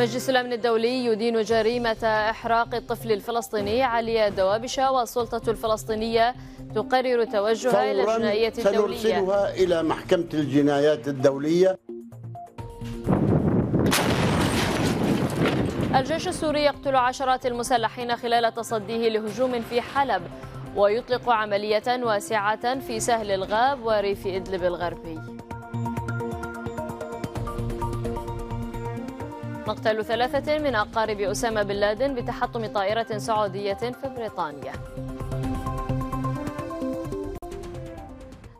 مجلس الأمن الدولي يدين جريمة إحراق الطفل الفلسطيني علي دوابشة والسلطة الفلسطينية تقرر توجه إلى الجنائية الدولية سنرسلها إلى محكمة الجنايات الدولية الجيش السوري يقتل عشرات المسلحين خلال تصديه لهجوم في حلب ويطلق عملية واسعة في سهل الغاب وريف إدلب الغربي مقتل ثلاثة من أقارب أسامة بن لادن بتحطم طائرة سعودية في بريطانيا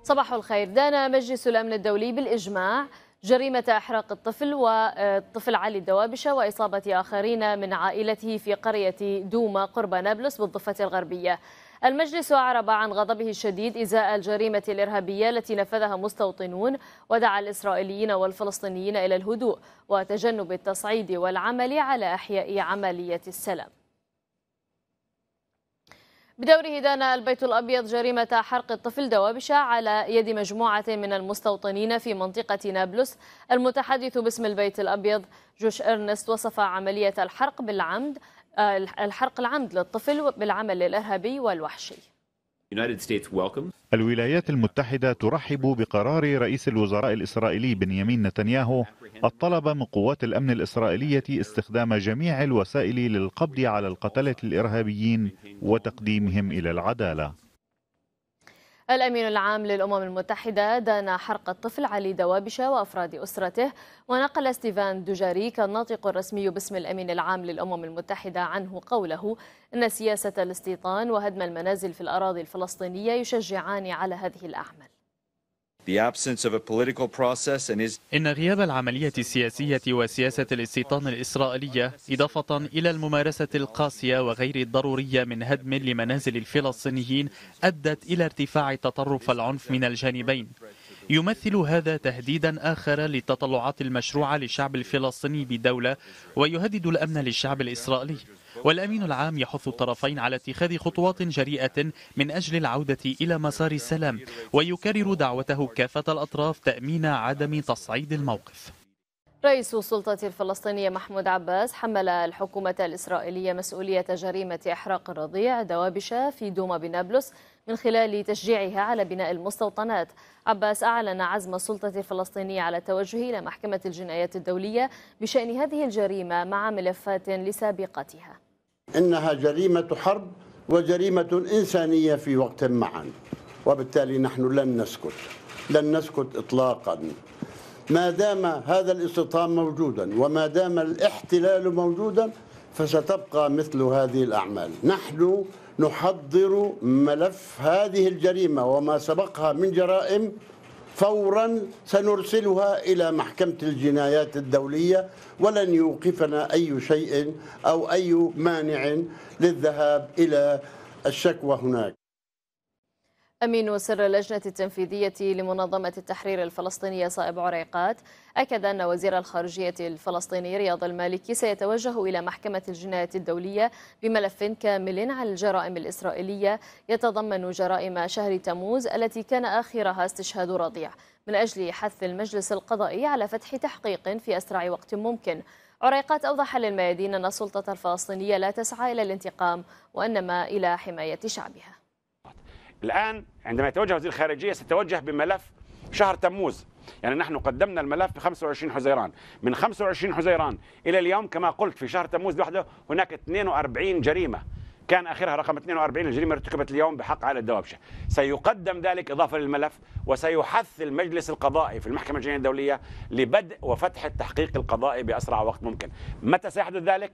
صباح الخير دان مجلس الأمن الدولي بالإجماع جريمة إحراق الطفل والطفل علي الدوابشة وإصابة آخرين من عائلته في قرية دوما قرب نابلس بالضفة الغربية المجلس أعرب عن غضبه الشديد إزاء الجريمة الإرهابية التي نفذها مستوطنون ودعا الإسرائيليين والفلسطينيين إلى الهدوء وتجنب التصعيد والعمل على إحياء عملية السلام بدوره دان البيت الأبيض جريمة حرق الطفل دوابشة على يد مجموعة من المستوطنين في منطقة نابلس المتحدث باسم البيت الأبيض جوش إرنست وصف عملية الحرق بالعمد آه، الحرق العمد للطفل بالعمل الإرهابي والوحشي الولايات المتحدة ترحب بقرار رئيس الوزراء الإسرائيلي بنيامين نتنياهو الطلب من قوات الأمن الإسرائيلية استخدام جميع الوسائل للقبض على القتلة الإرهابيين وتقديمهم إلى العدالة الأمين العام للأمم المتحدة دان حرق الطفل علي دوابشة وأفراد أسرته ونقل ستيفان دوجاريك الناطق الرسمي باسم الأمين العام للأمم المتحدة عنه قوله أن سياسة الاستيطان وهدم المنازل في الأراضي الفلسطينية يشجعان على هذه الأعمال إن غياب العملية السياسية وسياسة الاستيطان الإسرائيلية إضافة إلى الممارسة القاسية وغير الضرورية من هدم لمنازل الفلسطينيين أدت إلى ارتفاع تطرف العنف من الجانبين يمثل هذا تهديدا آخر للتطلعات المشروعة للشعب الفلسطيني بدولة ويهدد الأمن للشعب الإسرائيلي والأمين العام يحث الطرفين على اتخاذ خطوات جريئة من أجل العودة إلى مسار السلام ويكرر دعوته كافة الأطراف تأمين عدم تصعيد الموقف رئيس السلطة الفلسطينية محمود عباس حمل الحكومة الإسرائيلية مسؤولية جريمة إحراق الرضيع دوابشة في دوما بنابلس من خلال تشجيعها على بناء المستوطنات عباس أعلن عزم السلطة الفلسطينية على التوجه إلى محكمة الجنايات الدولية بشأن هذه الجريمة مع ملفات لسابقتها إنها جريمة حرب وجريمة إنسانية في وقت معا وبالتالي نحن لن نسكت لن نسكت إطلاقا ما دام هذا الاستيطان موجودا وما دام الاحتلال موجودا فستبقى مثل هذه الأعمال نحن نحضر ملف هذه الجريمة وما سبقها من جرائم فورا سنرسلها الى محكمه الجنايات الدوليه ولن يوقفنا اي شيء او اي مانع للذهاب الى الشكوى هناك أمين سر اللجنة التنفيذية لمنظمة التحرير الفلسطينية صائب عريقات أكد أن وزير الخارجية الفلسطيني رياض المالكي سيتوجه إلى محكمة الجناية الدولية بملف كامل عن الجرائم الإسرائيلية يتضمن جرائم شهر تموز التي كان آخرها استشهاد رضيع من أجل حث المجلس القضائي على فتح تحقيق في أسرع وقت ممكن عريقات أوضح للميادين أن السلطة الفلسطينية لا تسعى إلى الانتقام وإنما إلى حماية شعبها الآن عندما يتوجه وزير الخارجية سيتوجه بملف شهر تموز يعني نحن قدمنا الملف في 25 حزيران من 25 حزيران إلى اليوم كما قلت في شهر تموز لوحده هناك 42 جريمة كان اخرها رقم 42 الجريمه ارتكبت اليوم بحق على الدوابشه. سيقدم ذلك اضافه للملف وسيحث المجلس القضائي في المحكمه الجنائيه الدوليه لبدء وفتح التحقيق القضائي باسرع وقت ممكن. متى سيحدث ذلك؟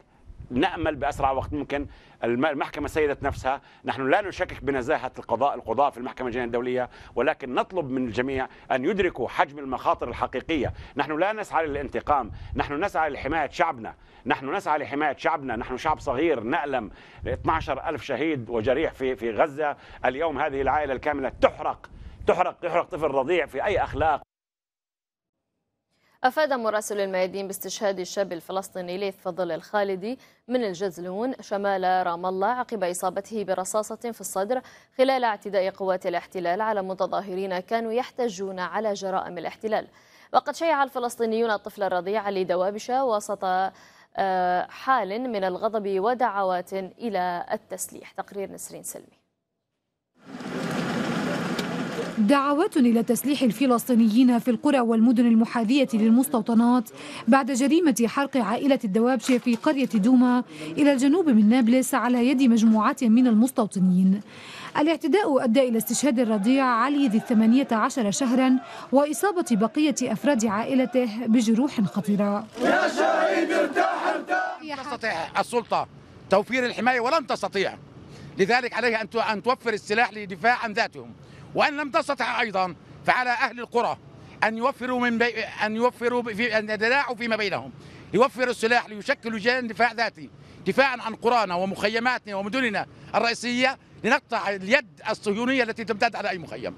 نامل باسرع وقت ممكن المحكمه سيدت نفسها نحن لا نشكك بنزاهه القضاء القضاء في المحكمه الجنائيه الدوليه ولكن نطلب من الجميع ان يدركوا حجم المخاطر الحقيقيه نحن لا نسعى للانتقام نحن نسعى لحمايه شعبنا نحن نسعى لحمايه شعبنا نحن شعب صغير نالم 12 ألف شهيد وجريح في في غزه اليوم هذه العائله الكامله تحرق تحرق يحرق طفل رضيع في اي اخلاق أفاد مراسل الميادين باستشهاد الشاب الفلسطيني ليث فضل الخالدي من الجزلون شمال رام الله عقب إصابته برصاصة في الصدر خلال اعتداء قوات الاحتلال على متظاهرين كانوا يحتجون على جرائم الاحتلال وقد شيع الفلسطينيون الطفل الرضيع لدوابش وسط آه، حال من الغضب ودعوات إلى التسليح تقرير نسرين سلمي دعوات إلى تسليح الفلسطينيين في القرى والمدن المحاذية للمستوطنات بعد جريمة حرق عائلة الدوابشي في قرية دوما إلى الجنوب من نابلس على يد مجموعات من المستوطنين الاعتداء أدى إلى استشهاد الرضيع علي ذي الثمانية عشر شهرا وإصابة بقية أفراد عائلته بجروح خطيرة يا شهيد ارتاح ارتاح تستطيع السلطة توفير الحماية ولن تستطيع لذلك عليها أن توفر السلاح للدفاع عن ذاتهم وان لم تستطع ايضا فعلى اهل القرى ان يوفروا من بي... ان يوفروا في ان يتداعوا فيما بينهم يوفروا السلاح ليشكلوا جان دفاع ذاتي دفاعا عن قرانا ومخيماتنا ومدننا الرئيسيه لنقطع اليد الصهيونية التي تمتد على أي مخيم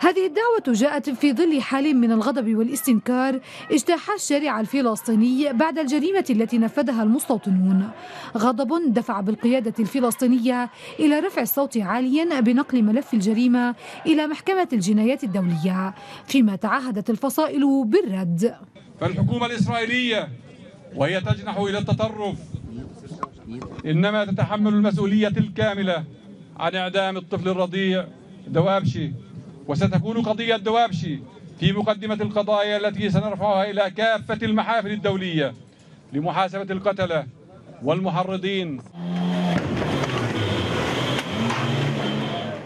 هذه الدعوة جاءت في ظل حال من الغضب والاستنكار اجتاح الشارع الفلسطيني بعد الجريمة التي نفذها المستوطنون غضب دفع بالقيادة الفلسطينية إلى رفع الصوت عاليا بنقل ملف الجريمة إلى محكمة الجنايات الدولية فيما تعهدت الفصائل بالرد فالحكومة الإسرائيلية وهي تجنح إلى التطرف إنما تتحمل المسؤولية الكاملة عن إعدام الطفل الرضيع دوابشي وستكون قضية دوابشي في مقدمة القضايا التي سنرفعها إلى كافة المحافل الدولية لمحاسبة القتلة والمحرضين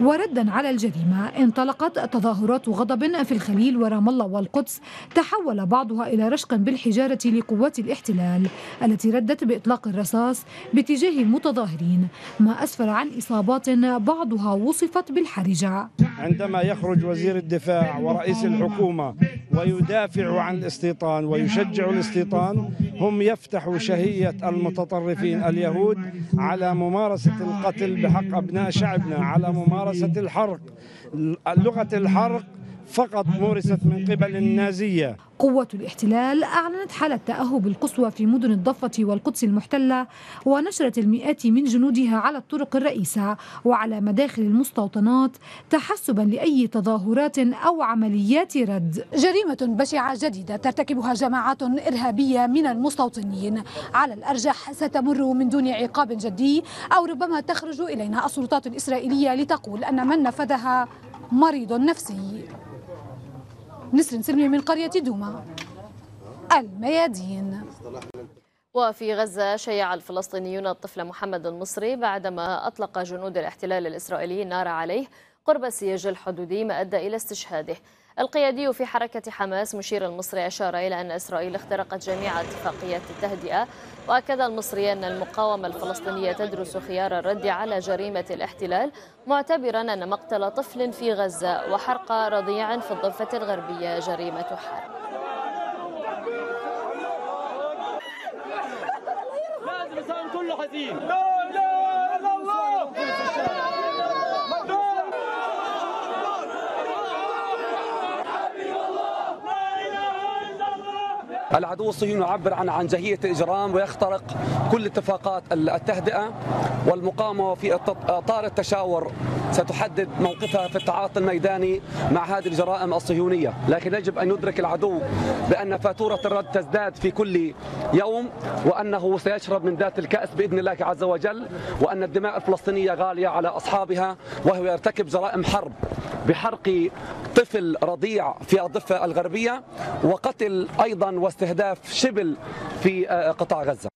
وردا على الجريمة انطلقت تظاهرات غضب في الخليل ورام الله والقدس تحول بعضها إلى رشق بالحجارة لقوات الاحتلال التي ردت بإطلاق الرصاص باتجاه المتظاهرين ما أسفر عن إصابات بعضها وصفت بالحرجة عندما يخرج وزير الدفاع ورئيس الحكومة ويدافع عن الاستيطان ويشجع الاستيطان هم يفتحوا شهية المتطرفين اليهود على ممارسة القتل بحق أبناء شعبنا على ممارسة ممارسة الحرق لغة الحرق فقط مورست من قبل النازية قوة الاحتلال أعلنت حالة تأهب القصوى في مدن الضفة والقدس المحتلة ونشرت المئات من جنودها على الطرق الرئيسة وعلى مداخل المستوطنات تحسبا لأي تظاهرات أو عمليات رد جريمة بشعة جديدة ترتكبها جماعات إرهابية من المستوطنين على الأرجح ستمر من دون عقاب جدي أو ربما تخرج إلينا السلطات الإسرائيلية لتقول أن من نفذها مريض نفسي نسر سلمي من قرية دوما الميادين وفي غزة شيع الفلسطينيون الطفل محمد المصري بعدما أطلق جنود الاحتلال الإسرائيلي النار عليه قرب السياج الحدودي ما أدى إلى استشهاده القيادي في حركة حماس مشير المصري أشار إلى أن إسرائيل اخترقت جميع اتفاقيات التهدئة وأكد المصري أن المقاومة الفلسطينية تدرس خيار الرد على جريمة الاحتلال معتبرا أن مقتل طفل في غزة وحرق رضيع في الضفة الغربية جريمة حرب لازم كله حزين العدو الصهيوني يعبر عن عن جهية الإجرام ويخترق كل اتفاقات التهدئة والمقاومة في إطار التشاور ستحدد موقفها في التعاطي الميداني مع هذه الجرائم الصهيونية لكن يجب أن يدرك العدو بأن فاتورة الرد تزداد في كل يوم وأنه سيشرب من ذات الكأس بإذن الله عز وجل وأن الدماء الفلسطينية غالية على أصحابها وهو يرتكب جرائم حرب بحرق طفل رضيع في الضفة الغربية وقتل أيضا واستهداف شبل في آه، قطاع غزة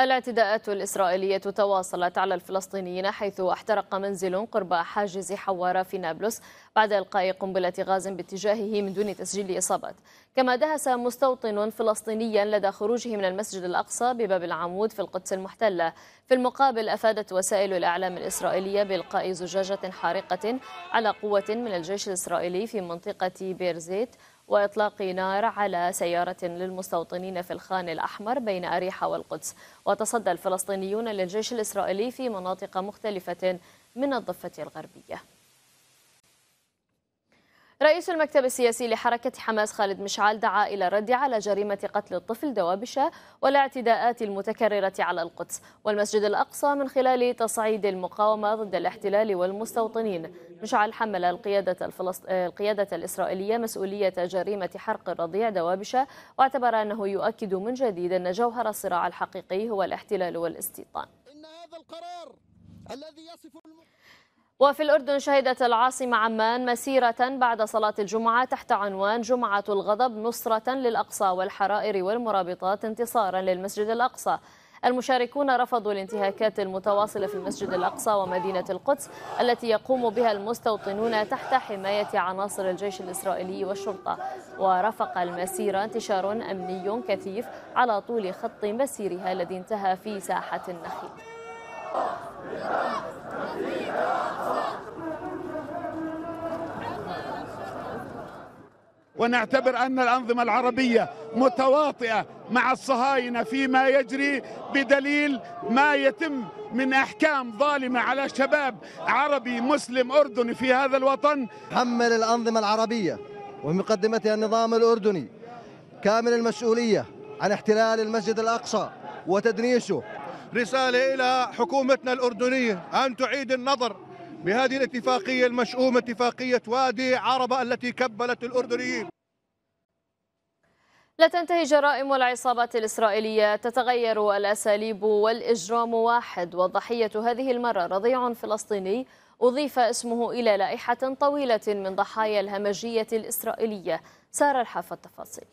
الاعتداءات الإسرائيلية تواصلت على الفلسطينيين حيث احترق منزل قرب حاجز حوارة في نابلس بعد إلقاء قنبلة غاز باتجاهه من دون تسجيل إصابات كما دهس مستوطن فلسطينيا لدى خروجه من المسجد الأقصى بباب العمود في القدس المحتلة في المقابل أفادت وسائل الإعلام الإسرائيلية بإلقاء زجاجة حارقة على قوة من الجيش الإسرائيلي في منطقة بيرزيت وإطلاق نار على سيارة للمستوطنين في الخان الأحمر بين أريحة والقدس وتصدى الفلسطينيون للجيش الإسرائيلي في مناطق مختلفة من الضفة الغربية رئيس المكتب السياسي لحركة حماس خالد مشعل دعا إلى الرد على جريمة قتل الطفل دوابشة والاعتداءات المتكررة على القدس والمسجد الأقصى من خلال تصعيد المقاومة ضد الاحتلال والمستوطنين مشعل حمل القيادة, الفلسط... القيادة الإسرائيلية مسؤولية جريمة حرق الرضيع دوابشة واعتبر أنه يؤكد من جديد أن جوهر الصراع الحقيقي هو الاحتلال والاستيطان إن هذا القرار الذي يصف وفي الأردن شهدت العاصمة عمان مسيرة بعد صلاة الجمعة تحت عنوان جمعة الغضب نصرة للأقصى والحرائر والمرابطات انتصارا للمسجد الأقصى المشاركون رفضوا الانتهاكات المتواصلة في المسجد الأقصى ومدينة القدس التي يقوم بها المستوطنون تحت حماية عناصر الجيش الإسرائيلي والشرطة ورافق المسيرة انتشار أمني كثيف على طول خط مسيرها الذي انتهى في ساحة النخيل ونعتبر أن الأنظمة العربية متواطئة مع الصهاينة فيما يجري بدليل ما يتم من أحكام ظالمة على شباب عربي مسلم أردني في هذا الوطن حمل الأنظمة العربية ومقدمتها النظام الأردني كامل المسؤولية عن احتلال المسجد الأقصى وتدنيسه رسالة إلى حكومتنا الأردنية أن تعيد النظر بهذه الاتفاقية المشؤومة اتفاقية وادي عربة التي كبلت الأردنيين لا تنتهي جرائم والعصابات الإسرائيلية تتغير الأساليب والإجرام واحد والضحية هذه المرة رضيع فلسطيني أضيف اسمه إلى لائحة طويلة من ضحايا الهمجية الإسرائيلية سار الحافة التفاصيل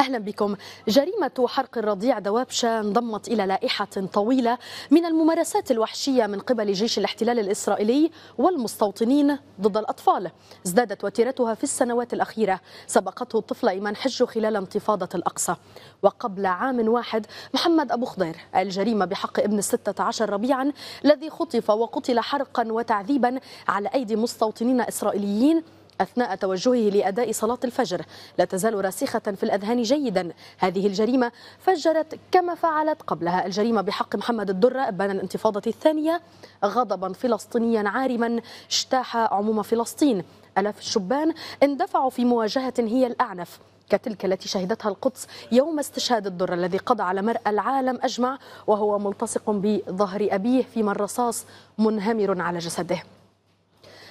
أهلا بكم جريمة حرق الرضيع دوابشة انضمت إلى لائحة طويلة من الممارسات الوحشية من قبل جيش الاحتلال الإسرائيلي والمستوطنين ضد الأطفال ازدادت وتيرتها في السنوات الأخيرة سبقته الطفل إيمان حج خلال انتفاضة الأقصى وقبل عام واحد محمد أبو خضير الجريمة بحق ابن الستة عشر ربيعا الذي خطف وقتل حرقا وتعذيبا على أيدي مستوطنين إسرائيليين أثناء توجهه لأداء صلاة الفجر لا تزال راسخة في الأذهان جيدا هذه الجريمة فجرت كما فعلت قبلها الجريمة بحق محمد الدرة أبان الانتفاضة الثانية غضبا فلسطينيا عارما اجتاح عموم فلسطين ألاف الشبان اندفعوا في مواجهة هي الأعنف كتلك التي شهدتها القدس يوم استشهاد الدرة الذي قضى على مرأى العالم أجمع وهو ملتصق بظهر أبيه فيما الرصاص منهمر على جسده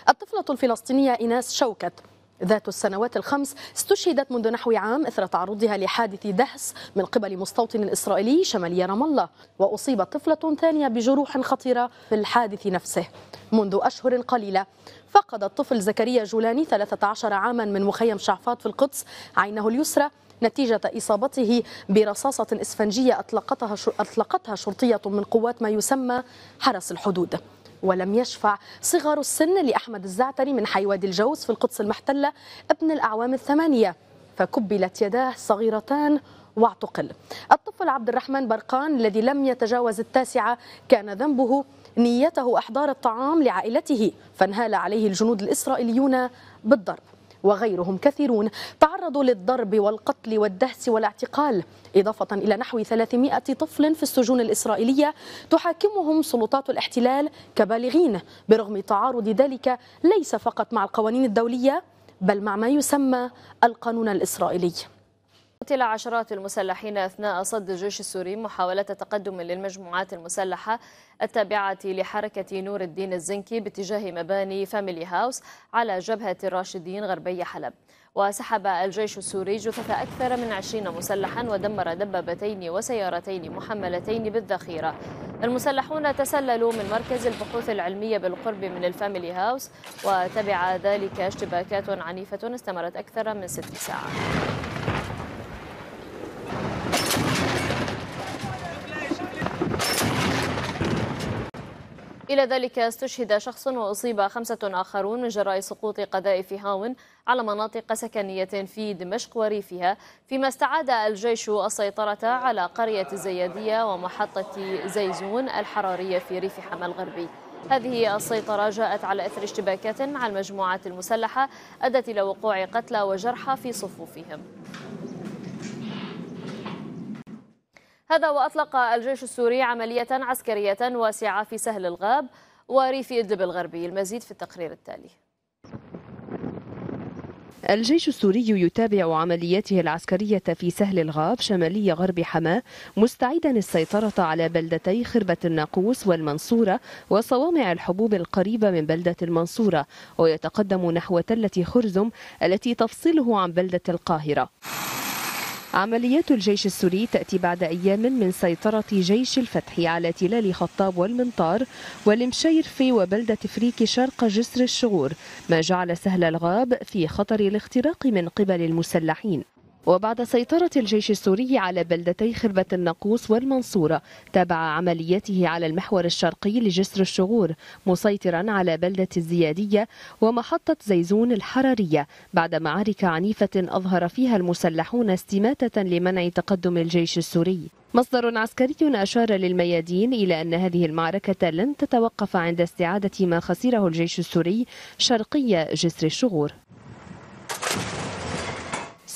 الطفلة الفلسطينية إيناس شوكت ذات السنوات الخمس استشهدت منذ نحو عام اثر تعرضها لحادث دهس من قبل مستوطن اسرائيلي شمالي رام الله واصيبت طفله ثانيه بجروح خطيره في الحادث نفسه منذ اشهر قليله فقد الطفل زكريا جولاني 13 عاما من مخيم شعفاط في القدس عينه اليسرى نتيجة إصابته برصاصة إسفنجية أطلقتها أطلقتها شرطية من قوات ما يسمى حرس الحدود ولم يشفع صغر السن لأحمد الزعتري من حي وادي الجوز في القدس المحتلة ابن الأعوام الثمانية فكبلت يداه صغيرتان واعتقل الطفل عبد الرحمن برقان الذي لم يتجاوز التاسعة كان ذنبه نيته إحضار الطعام لعائلته فانهال عليه الجنود الإسرائيليون بالضرب وغيرهم كثيرون تعرضوا للضرب والقتل والدهس والاعتقال إضافة إلى نحو 300 طفل في السجون الإسرائيلية تحاكمهم سلطات الاحتلال كبالغين برغم تعارض ذلك ليس فقط مع القوانين الدولية بل مع ما يسمى القانون الإسرائيلي قتل عشرات المسلحين أثناء صد الجيش السوري محاولة تقدم للمجموعات المسلحة التابعة لحركة نور الدين الزنكي باتجاه مباني فاميلي هاوس على جبهة الراشدين غربي حلب وسحب الجيش السوري جثث أكثر من عشرين مسلحا ودمر دبابتين وسيارتين محملتين بالذخيرة المسلحون تسللوا من مركز البحوث العلمية بالقرب من الفاميلي هاوس وتبع ذلك اشتباكات عنيفة استمرت أكثر من ست ساعات إلى ذلك استشهد شخص وأصيب خمسة آخرون من جراء سقوط قذائف هاون على مناطق سكنية في دمشق وريفها فيما استعاد الجيش السيطرة على قرية الزيادية ومحطة زيزون الحرارية في ريف حما الغربي هذه السيطرة جاءت على أثر اشتباكات مع المجموعات المسلحة أدت إلى وقوع قتلى وجرحى في صفوفهم هذا وأطلق الجيش السوري عملية عسكرية واسعة في سهل الغاب وريف إدلب الغربي المزيد في التقرير التالي الجيش السوري يتابع عملياته العسكرية في سهل الغاب شمالي غرب حماة مستعيدا السيطرة على بلدتي خربة الناقوس والمنصورة وصوامع الحبوب القريبة من بلدة المنصورة ويتقدم نحو تلة خرزم التي تفصله عن بلدة القاهرة عمليات الجيش السوري تأتي بعد أيام من سيطرة جيش الفتح على تلال خطاب والمنطار في وبلدة فريكي شرق جسر الشغور ما جعل سهل الغاب في خطر الاختراق من قبل المسلحين وبعد سيطرة الجيش السوري على بلدتي خربة الناقوس والمنصورة تابع عملياته على المحور الشرقي لجسر الشغور مسيطرا على بلدة الزيادية ومحطة زيزون الحرارية بعد معارك عنيفة أظهر فيها المسلحون استماتة لمنع تقدم الجيش السوري مصدر عسكري أشار للميادين إلى أن هذه المعركة لن تتوقف عند استعادة ما خسره الجيش السوري شرقي جسر الشغور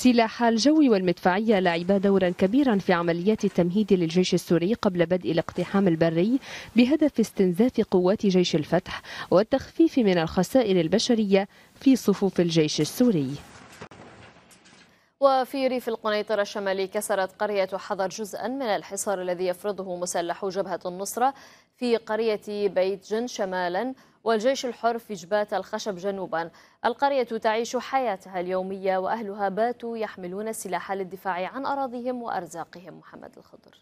سلاح الجو والمدفعية لعبا دورا كبيرا في عمليات التمهيد للجيش السوري قبل بدء الاقتحام البري بهدف استنزاف قوات جيش الفتح والتخفيف من الخسائر البشرية في صفوف الجيش السوري وفي ريف القنيطرة الشمالي كسرت قرية حضر جزءا من الحصار الذي يفرضه مسلح جبهة النصرة في قرية بيت جن شمالا والجيش الحر في جبات الخشب جنوبا القرية تعيش حياتها اليومية وأهلها باتوا يحملون السلاح للدفاع عن أراضيهم وأرزاقهم محمد الخضر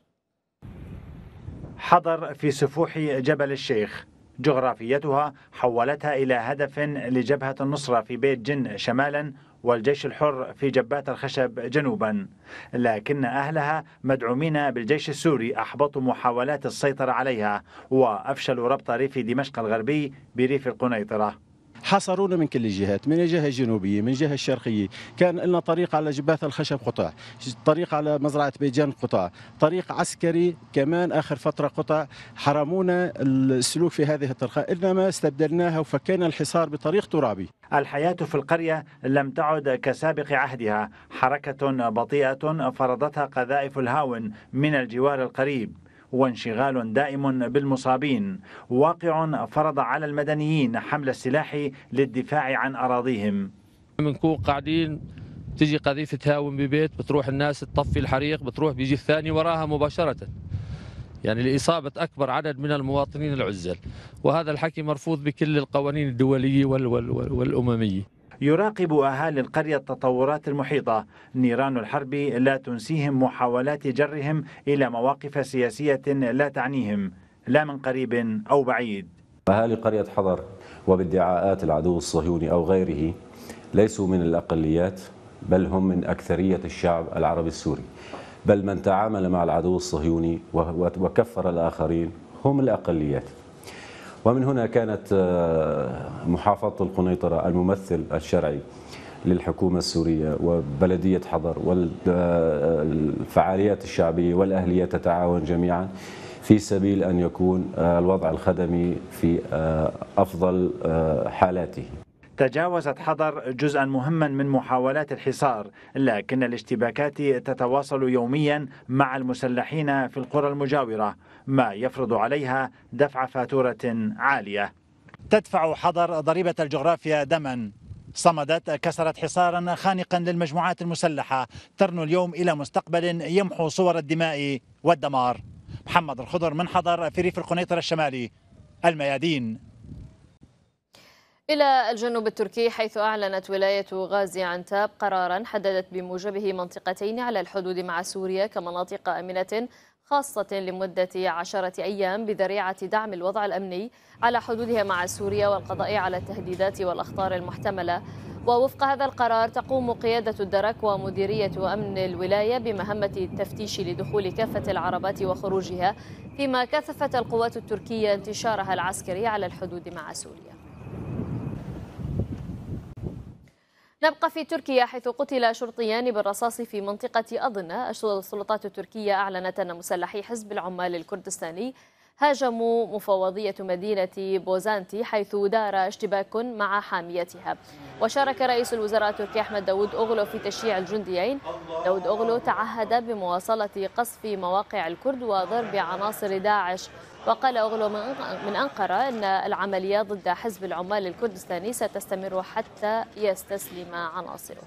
حضر في سفوح جبل الشيخ جغرافيتها حولتها إلى هدف لجبهة النصرة في بيت جن شمالا والجيش الحر في جبات الخشب جنوبا لكن أهلها مدعومين بالجيش السوري أحبطوا محاولات السيطرة عليها وأفشلوا ربط ريف دمشق الغربي بريف القنيطرة حاصرونا من كل الجهات من الجهه الجنوبيه من الجهه الشرقيه كان لنا طريق على جباث الخشب قطع طريق على مزرعه بيجان قطع طريق عسكري كمان اخر فتره قطع حرمونا السلوك في هذه الطرقه انما استبدلناها وفكينا الحصار بطريق ترابي الحياه في القريه لم تعد كسابق عهدها حركه بطيئه فرضتها قذائف الهاون من الجوار القريب وانشغال دائم بالمصابين واقع فرض على المدنيين حمل السلاح للدفاع عن أراضيهم بنكون قاعدين تجي قذيفة هاون ببيت بتروح الناس تطفي الحريق بتروح بيجي الثاني وراها مباشرة يعني لإصابة أكبر عدد من المواطنين العزل وهذا الحكي مرفوض بكل القوانين الدولية وال وال وال والأممية يراقب أهالي القرية التطورات المحيطة نيران الحرب لا تنسيهم محاولات جرهم إلى مواقف سياسية لا تعنيهم لا من قريب أو بعيد أهالي قرية حضر وبادعاءات العدو الصهيوني أو غيره ليسوا من الأقليات بل هم من أكثرية الشعب العربي السوري بل من تعامل مع العدو الصهيوني وكفر الآخرين هم الأقليات ومن هنا كانت آه، محافظة القنيطرة الممثل الشرعي للحكومة السورية وبلدية حضر والفعاليات آه، الشعبية والأهلية تتعاون جميعا في سبيل أن يكون آه، الوضع الخدمي في أفضل حالاته تجاوزت حضر جزءا مهما من محاولات الحصار لكن الاشتباكات تتواصل يوميا مع المسلحين في القرى المجاورة ما يفرض عليها دفع فاتورة عالية تدفع حضر ضريبة الجغرافيا دما صمدت كسرت حصارا خانقا للمجموعات المسلحة ترنو اليوم إلى مستقبل يمحو صور الدماء والدمار محمد الخضر من حضر في ريف القنيطرة الشمالي الميادين إلى الجنوب التركي حيث أعلنت ولاية غازي عنتاب قرارا حددت بموجبه منطقتين على الحدود مع سوريا كمناطق آمنة خاصة لمدة عشرة أيام بذريعة دعم الوضع الأمني على حدودها مع سوريا والقضاء على التهديدات والأخطار المحتملة ووفق هذا القرار تقوم قيادة الدرك ومديرية أمن الولاية بمهمة التفتيش لدخول كافة العربات وخروجها فيما كثفت القوات التركية انتشارها العسكري على الحدود مع سوريا نبقى في تركيا حيث قتل شرطيان بالرصاص في منطقة أضنة السلطات التركية أعلنت أن مسلحي حزب العمال الكردستاني هاجموا مفوضية مدينة بوزانتي حيث دار اشتباك مع حاميتها وشارك رئيس الوزراء التركي أحمد داود أغلو في تشييع الجنديين داود أغلو تعهد بمواصلة قصف مواقع الكرد وضرب عناصر داعش وقال أغلو من أنقرة أن العمليات ضد حزب العمال الكردستاني ستستمر حتى يستسلم عناصره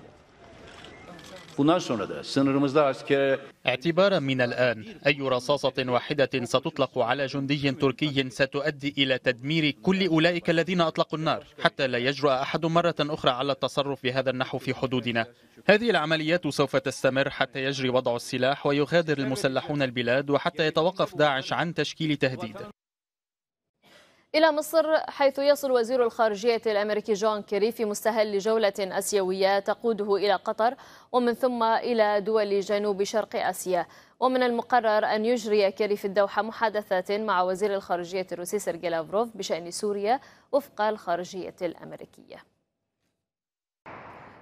اعتبارا من الآن أي رصاصة واحدة ستطلق على جندي تركي ستؤدي إلى تدمير كل أولئك الذين أطلقوا النار حتى لا يجرؤ أحد مرة أخرى على التصرف بهذا النحو في حدودنا هذه العمليات سوف تستمر حتى يجري وضع السلاح ويغادر المسلحون البلاد وحتى يتوقف داعش عن تشكيل تهديد إلى مصر حيث يصل وزير الخارجية الأمريكي جون كيري في مستهل جولة أسيوية تقوده إلى قطر ومن ثم إلى دول جنوب شرق آسيا ومن المقرر أن يجري كيري في الدوحة محادثات مع وزير الخارجية الروسي سيرجي لافروف بشأن سوريا وفق الخارجية الأمريكية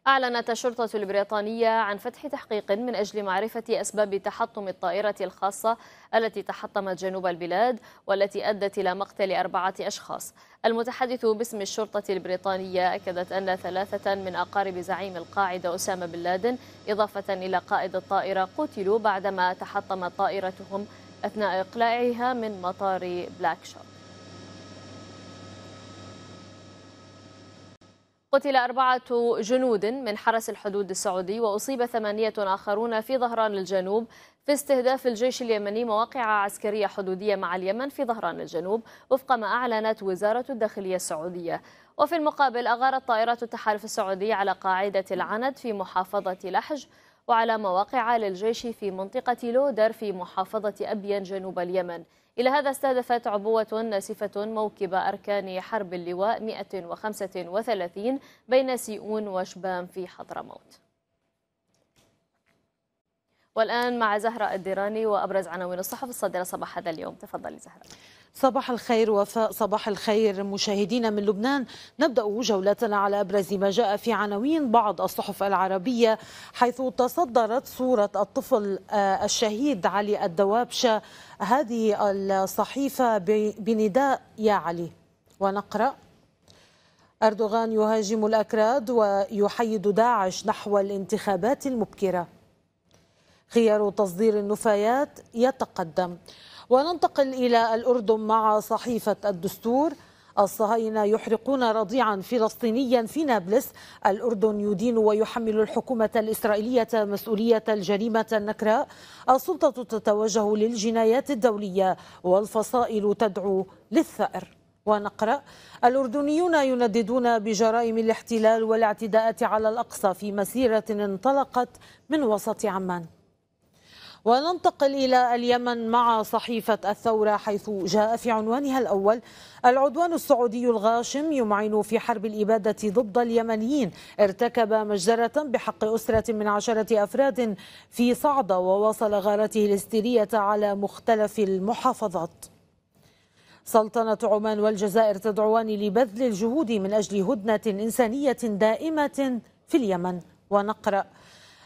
أعلنت الشرطة البريطانية عن فتح تحقيق من أجل معرفة أسباب تحطم الطائرة الخاصة التي تحطمت جنوب البلاد والتي أدت إلى مقتل أربعة أشخاص المتحدث باسم الشرطة البريطانية أكدت أن ثلاثة من أقارب زعيم القاعدة أسامة بن لادن إضافة إلى قائد الطائرة قتلوا بعدما تحطمت طائرتهم أثناء إقلاعها من مطار بلاكشور قتل أربعة جنود من حرس الحدود السعودي وأصيب ثمانية آخرون في ظهران الجنوب في استهداف الجيش اليمني مواقع عسكرية حدودية مع اليمن في ظهران الجنوب وفق ما أعلنت وزارة الداخلية السعودية وفي المقابل أغارت طائرة التحالف السعودي على قاعدة العند في محافظة لحج وعلى مواقع للجيش في منطقة لودر في محافظة أبين جنوب اليمن إلى هذا استهدفت عبوة ناسفة موكب أركان حرب اللواء 135 بين سيئون وشبام في حضرموت والآن مع زهرة الديراني وأبرز عناوين الصحف الصادرة صباح هذا اليوم تفضلي زهرة صباح الخير وفاء صباح الخير مشاهدينا من لبنان نبدا جولتنا على ابرز ما جاء في عناوين بعض الصحف العربيه حيث تصدرت صوره الطفل آه، الشهيد علي الدوابشه هذه الصحيفه بنداء يا علي ونقرا اردوغان يهاجم الاكراد ويحيد داعش نحو الانتخابات المبكره خيار تصدير النفايات يتقدم وننتقل إلى الأردن مع صحيفة الدستور الصهاينة يحرقون رضيعا فلسطينيا في نابلس الأردن يدين ويحمل الحكومة الإسرائيلية مسؤولية الجريمة النكراء السلطة تتوجه للجنايات الدولية والفصائل تدعو للثأر ونقرأ الأردنيون ينددون بجرائم الاحتلال والاعتداءات على الأقصى في مسيرة انطلقت من وسط عمان وننتقل إلى اليمن مع صحيفة الثورة حيث جاء في عنوانها الأول العدوان السعودي الغاشم يمعن في حرب الإبادة ضد اليمنيين ارتكب مجزرة بحق أسرة من عشرة أفراد في صعدة وواصل غارته الهستيرية على مختلف المحافظات سلطنة عمان والجزائر تدعوان لبذل الجهود من أجل هدنة إنسانية دائمة في اليمن ونقرأ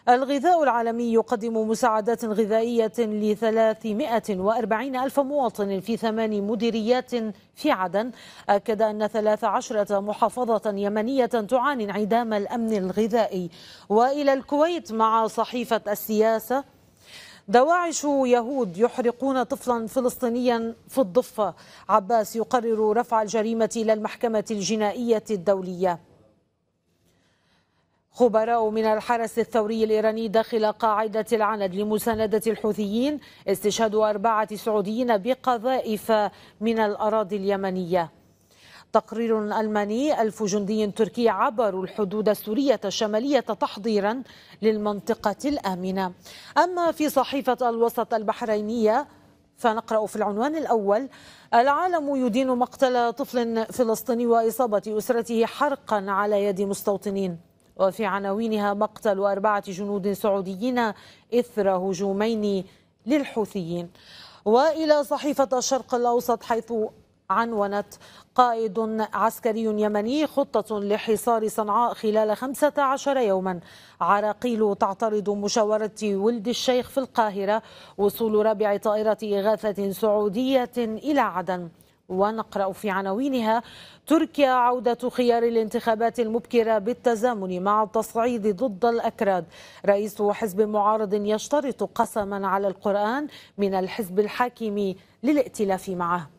الغذاء العالمي يقدم مساعدات غذائية ل 340 ألف مواطن في ثمان مديريات في عدن أكد أن 13 محافظة يمنية تعاني انعدام الأمن الغذائي وإلى الكويت مع صحيفة السياسة دواعش يهود يحرقون طفلا فلسطينيا في الضفه عباس يقرر رفع الجريمه الى المحكمه الجنائيه الدوليه خبراء من الحرس الثوري الإيراني داخل قاعدة العند لمساندة الحوثيين استشهدوا أربعة سعوديين بقذائف من الأراضي اليمنية تقرير ألماني ألف جندي تركي عبروا الحدود السورية الشمالية تحضيرا للمنطقة الآمنة أما في صحيفة الوسط البحرينية فنقرأ في العنوان الأول العالم يدين مقتل طفل فلسطيني وإصابة أسرته حرقا على يد مستوطنين وفي عناوينها مقتل أربعة جنود سعوديين إثر هجومين للحوثيين وإلى صحيفة الشرق الأوسط حيث عنونت قائد عسكري يمني خطة لحصار صنعاء خلال 15 يوما عراقيل تعترض مشاورة ولد الشيخ في القاهرة وصول رابع طائرة إغاثة سعودية إلى عدن ونقرأ في عناوينها تركيا عودة خيار الانتخابات المبكرة بالتزامن مع التصعيد ضد الأكراد رئيس حزب معارض يشترط قسما على القرآن من الحزب الحاكم للائتلاف معه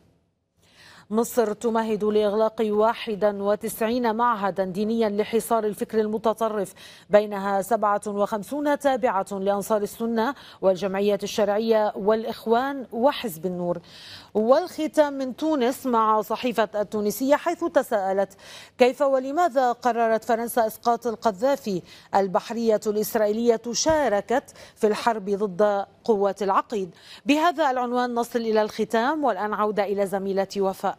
مصر تمهد لإغلاق 91 معهدا دينيا لحصار الفكر المتطرف بينها 57 تابعة لأنصار السنة والجمعية الشرعية والإخوان وحزب النور والختام من تونس مع صحيفة التونسية حيث تساءلت كيف ولماذا قررت فرنسا إسقاط القذافي البحرية الإسرائيلية شاركت في الحرب ضد قوات العقيد بهذا العنوان نصل إلى الختام والآن عودة إلى زميلتي وفاء